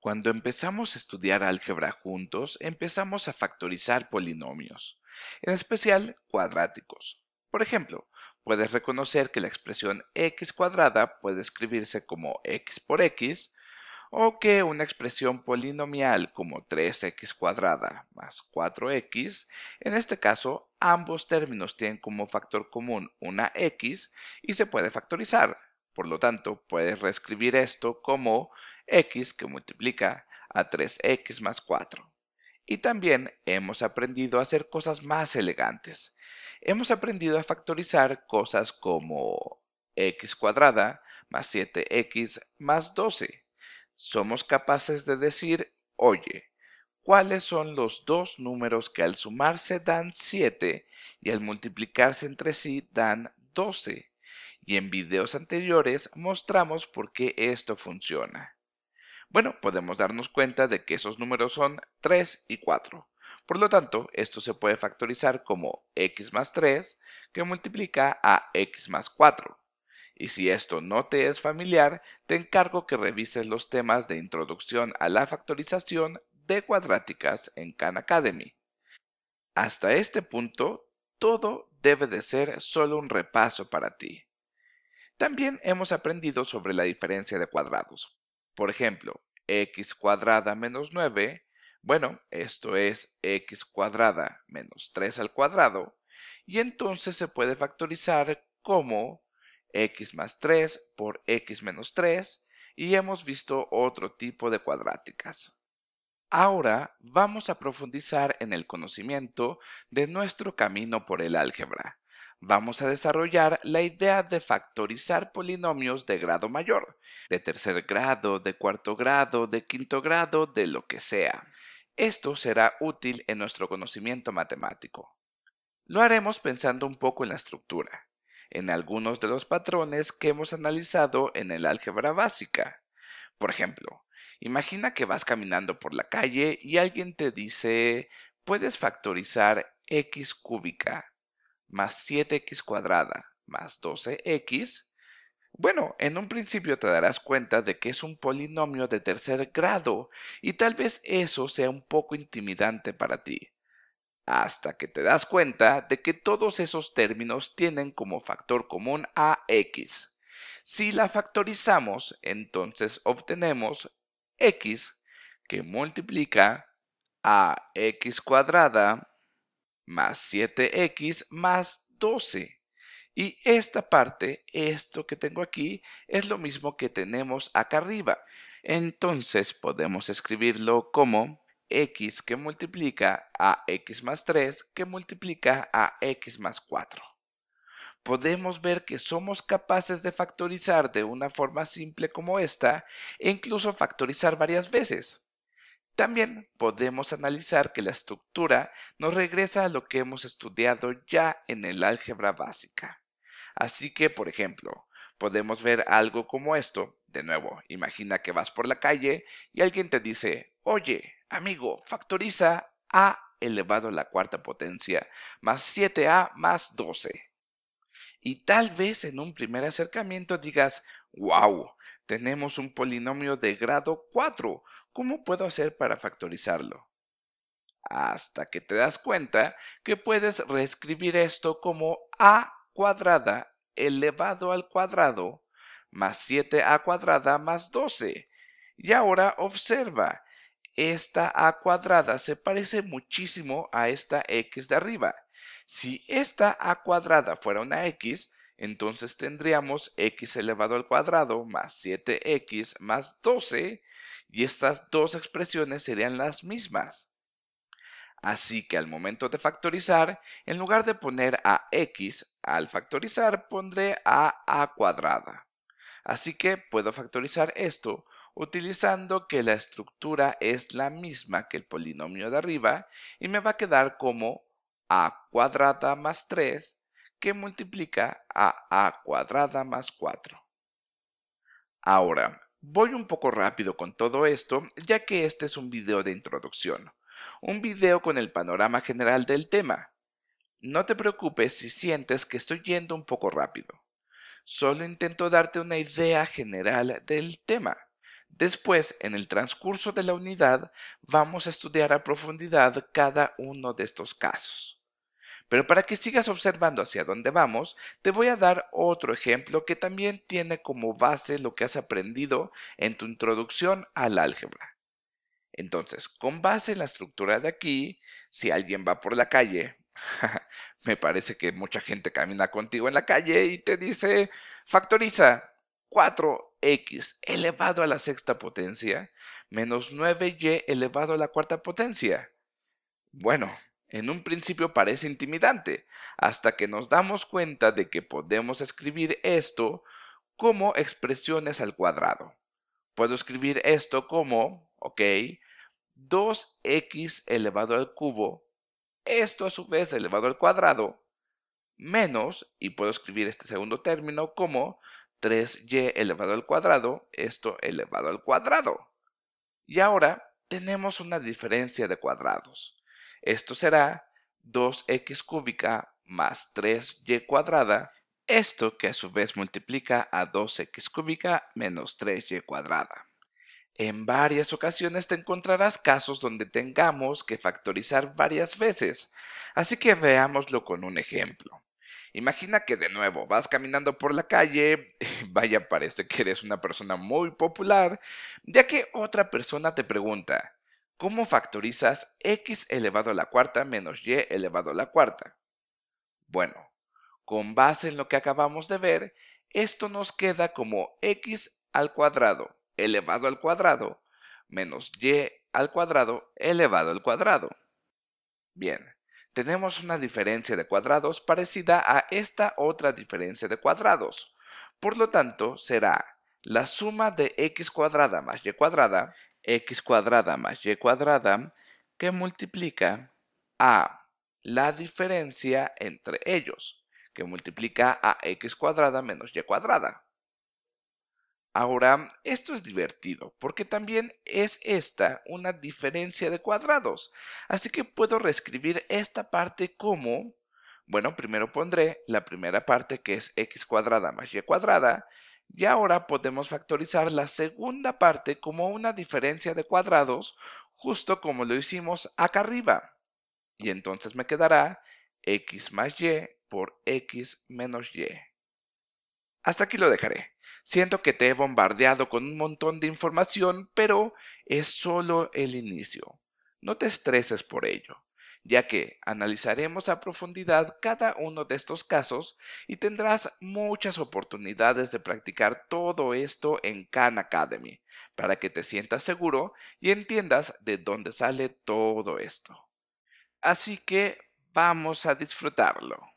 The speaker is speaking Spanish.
Cuando empezamos a estudiar álgebra juntos, empezamos a factorizar polinomios, en especial cuadráticos. Por ejemplo, puedes reconocer que la expresión x cuadrada puede escribirse como x por x, o que una expresión polinomial como 3x cuadrada más 4x, en este caso ambos términos tienen como factor común una x y se puede factorizar. Por lo tanto, puedes reescribir esto como x que multiplica a 3x más 4. Y también hemos aprendido a hacer cosas más elegantes. Hemos aprendido a factorizar cosas como x cuadrada más 7x más 12. Somos capaces de decir, oye, ¿cuáles son los dos números que al sumarse dan 7 y al multiplicarse entre sí dan 12? Y en videos anteriores mostramos por qué esto funciona. Bueno, podemos darnos cuenta de que esos números son 3 y 4. Por lo tanto, esto se puede factorizar como x más 3 que multiplica a x más 4. Y si esto no te es familiar, te encargo que revises los temas de introducción a la factorización de cuadráticas en Khan Academy. Hasta este punto, todo debe de ser solo un repaso para ti. También hemos aprendido sobre la diferencia de cuadrados, por ejemplo, x cuadrada menos 9, bueno, esto es x cuadrada menos 3 al cuadrado, y entonces se puede factorizar como x más 3 por x menos 3, y hemos visto otro tipo de cuadráticas. Ahora vamos a profundizar en el conocimiento de nuestro camino por el álgebra vamos a desarrollar la idea de factorizar polinomios de grado mayor, de tercer grado, de cuarto grado, de quinto grado, de lo que sea. Esto será útil en nuestro conocimiento matemático. Lo haremos pensando un poco en la estructura, en algunos de los patrones que hemos analizado en el álgebra básica. Por ejemplo, imagina que vas caminando por la calle y alguien te dice, puedes factorizar x cúbica más 7x cuadrada más 12x, bueno, en un principio te darás cuenta de que es un polinomio de tercer grado y tal vez eso sea un poco intimidante para ti, hasta que te das cuenta de que todos esos términos tienen como factor común a x. Si la factorizamos, entonces obtenemos x que multiplica a x cuadrada más 7x más 12. Y esta parte, esto que tengo aquí, es lo mismo que tenemos acá arriba. Entonces podemos escribirlo como x que multiplica a x más 3 que multiplica a x más 4. Podemos ver que somos capaces de factorizar de una forma simple como esta e incluso factorizar varias veces. También podemos analizar que la estructura nos regresa a lo que hemos estudiado ya en el álgebra básica. Así que, por ejemplo, podemos ver algo como esto. De nuevo, imagina que vas por la calle y alguien te dice, oye, amigo, factoriza a elevado a la cuarta potencia más 7a más 12. Y tal vez en un primer acercamiento digas, wow, tenemos un polinomio de grado 4, ¿Cómo puedo hacer para factorizarlo? Hasta que te das cuenta que puedes reescribir esto como a cuadrada elevado al cuadrado más 7a cuadrada más 12. Y ahora observa, esta a cuadrada se parece muchísimo a esta x de arriba. Si esta a cuadrada fuera una x, entonces tendríamos x elevado al cuadrado más 7x más 12 y estas dos expresiones serían las mismas. Así que al momento de factorizar, en lugar de poner a x, al factorizar pondré a a cuadrada. Así que puedo factorizar esto utilizando que la estructura es la misma que el polinomio de arriba y me va a quedar como a cuadrada más 3 que multiplica a a cuadrada más 4. Ahora, Voy un poco rápido con todo esto, ya que este es un video de introducción, un video con el panorama general del tema. No te preocupes si sientes que estoy yendo un poco rápido. Solo intento darte una idea general del tema. Después, en el transcurso de la unidad, vamos a estudiar a profundidad cada uno de estos casos. Pero para que sigas observando hacia dónde vamos, te voy a dar otro ejemplo que también tiene como base lo que has aprendido en tu introducción al álgebra. Entonces, con base en la estructura de aquí, si alguien va por la calle, me parece que mucha gente camina contigo en la calle y te dice, factoriza 4x elevado a la sexta potencia menos 9y elevado a la cuarta potencia. Bueno, en un principio parece intimidante, hasta que nos damos cuenta de que podemos escribir esto como expresiones al cuadrado. Puedo escribir esto como, ok, 2x elevado al cubo, esto a su vez elevado al cuadrado, menos, y puedo escribir este segundo término como 3y elevado al cuadrado, esto elevado al cuadrado. Y ahora tenemos una diferencia de cuadrados. Esto será 2x cúbica más 3y cuadrada, esto que a su vez multiplica a 2x cúbica menos 3y cuadrada. En varias ocasiones te encontrarás casos donde tengamos que factorizar varias veces, así que veámoslo con un ejemplo. Imagina que de nuevo vas caminando por la calle, vaya parece que eres una persona muy popular, ya que otra persona te pregunta, ¿Cómo factorizas x elevado a la cuarta menos y elevado a la cuarta? Bueno, con base en lo que acabamos de ver, esto nos queda como x al cuadrado elevado al cuadrado menos y al cuadrado elevado al cuadrado. Bien, tenemos una diferencia de cuadrados parecida a esta otra diferencia de cuadrados. Por lo tanto, será la suma de x cuadrada más y cuadrada x cuadrada más y cuadrada que multiplica a la diferencia entre ellos, que multiplica a x cuadrada menos y cuadrada. Ahora, esto es divertido porque también es esta una diferencia de cuadrados, así que puedo reescribir esta parte como, bueno, primero pondré la primera parte que es x cuadrada más y cuadrada, y ahora podemos factorizar la segunda parte como una diferencia de cuadrados, justo como lo hicimos acá arriba. Y entonces me quedará x más y por x menos y. Hasta aquí lo dejaré. Siento que te he bombardeado con un montón de información, pero es solo el inicio. No te estreses por ello ya que analizaremos a profundidad cada uno de estos casos y tendrás muchas oportunidades de practicar todo esto en Khan Academy, para que te sientas seguro y entiendas de dónde sale todo esto. Así que vamos a disfrutarlo.